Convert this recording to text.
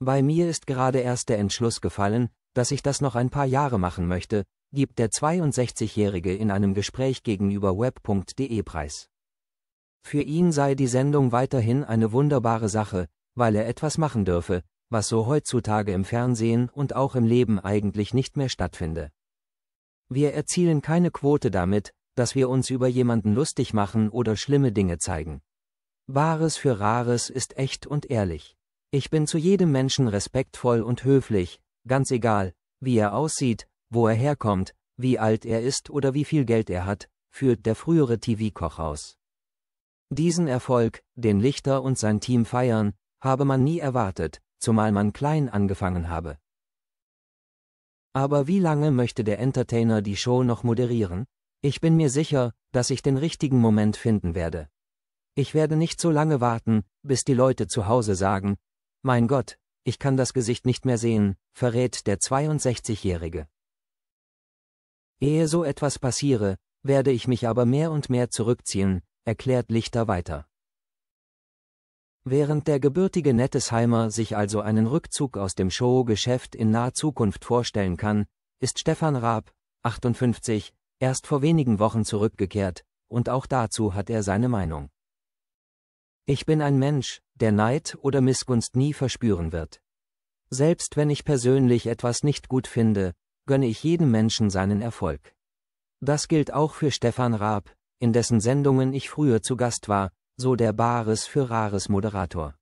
Bei mir ist gerade erst der Entschluss gefallen, dass ich das noch ein paar Jahre machen möchte, gibt der 62-Jährige in einem Gespräch gegenüber web.de preis. Für ihn sei die Sendung weiterhin eine wunderbare Sache, weil er etwas machen dürfe, was so heutzutage im Fernsehen und auch im Leben eigentlich nicht mehr stattfinde. Wir erzielen keine Quote damit, dass wir uns über jemanden lustig machen oder schlimme Dinge zeigen. Wahres für Rares ist echt und ehrlich. Ich bin zu jedem Menschen respektvoll und höflich, ganz egal, wie er aussieht, wo er herkommt, wie alt er ist oder wie viel Geld er hat, führt der frühere TV-Koch aus. Diesen Erfolg, den Lichter und sein Team feiern, habe man nie erwartet, zumal man klein angefangen habe. Aber wie lange möchte der Entertainer die Show noch moderieren? Ich bin mir sicher, dass ich den richtigen Moment finden werde. Ich werde nicht so lange warten, bis die Leute zu Hause sagen, mein Gott, ich kann das Gesicht nicht mehr sehen, verrät der 62-Jährige. Ehe so etwas passiere, werde ich mich aber mehr und mehr zurückziehen, erklärt Lichter weiter. Während der gebürtige Nettesheimer sich also einen Rückzug aus dem Show-Geschäft in naher Zukunft vorstellen kann, ist Stefan Raab, 58, erst vor wenigen Wochen zurückgekehrt, und auch dazu hat er seine Meinung. Ich bin ein Mensch, der Neid oder Missgunst nie verspüren wird. Selbst wenn ich persönlich etwas nicht gut finde, gönne ich jedem Menschen seinen Erfolg. Das gilt auch für Stefan Raab, in dessen Sendungen ich früher zu Gast war, so der Bares für Rares Moderator.